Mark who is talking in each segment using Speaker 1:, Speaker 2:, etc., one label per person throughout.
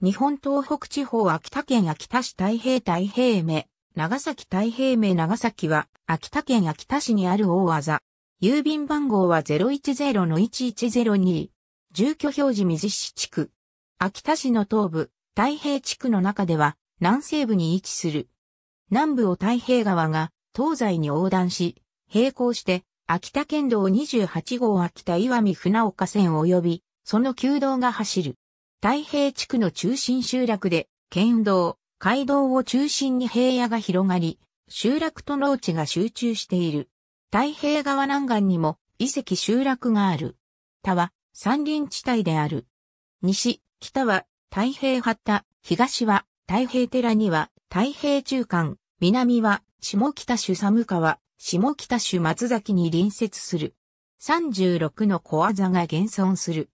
Speaker 1: 日本東北地方秋田県秋田市太平太平名、長崎太平名長崎は、秋田県秋田市にある大技。郵便番号は010-1102。住居表示水市地区。秋田市の東部、太平地区の中では、南西部に位置する。南部を太平川が、東西に横断し、並行して、秋田県道28号秋田岩見船岡線及び、その旧道が走る。太平地区の中心集落で、県道、街道を中心に平野が広がり、集落と農地が集中している。太平川南岸にも遺跡集落がある。他は山林地帯である。西、北は太平八田、東は太平寺には太平中間、南は下北主寒川、下北主松崎に隣接する。36の小技が現存する。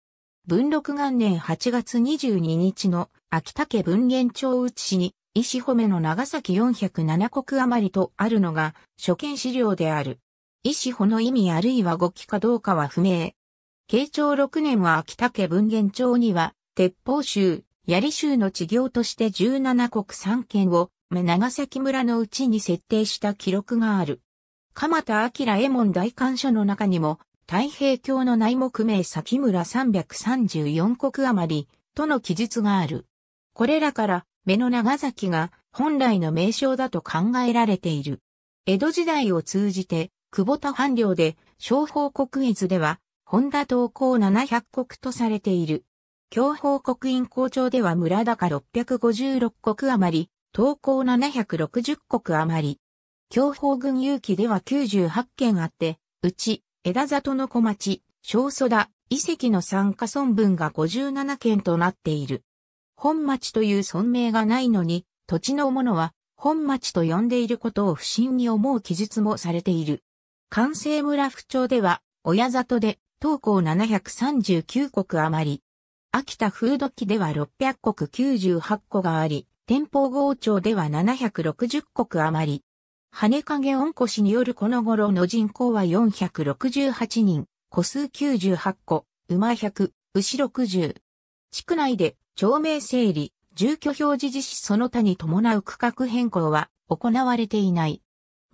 Speaker 1: 文禄元年8月22日の秋田家文元町内市に、石褒めの長崎407国余りとあるのが、初見資料である。石穂の意味あるいは語気かどうかは不明。慶長6年は秋田家文元町には、鉄砲州、槍州の地業として17国3県を、長崎村のうちに設定した記録がある。鎌田明右衛門大官所の中にも、太平教の内目名先村334国余りとの記述がある。これらから目の長崎が本来の名称だと考えられている。江戸時代を通じて久保田藩領で商法国絵図では本田東高700国とされている。教法国院校長では村高656国余り、東高760国余り。教法軍有機では98件あって、うち枝里の小町、小蘇田、遺跡の参加村分が57件となっている。本町という村名がないのに、土地の者は本町と呼んでいることを不審に思う記述もされている。関西村府町では、親里で、東高739国余り。秋田風土記では600国98個があり、天保郷町では760国余り。跳影恩越によるこの頃の人口は468人、個数98個、馬100、牛60。地区内で、町名整理、住居表示実施その他に伴う区画変更は行われていない。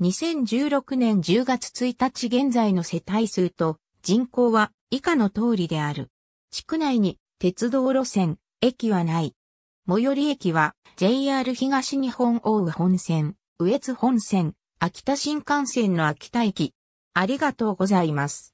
Speaker 1: 2016年10月1日現在の世帯数と人口は以下の通りである。地区内に鉄道路線、駅はない。最寄り駅は JR 東日本大宇本線。羽越本線、秋田新幹線の秋田駅。ありがとうございます。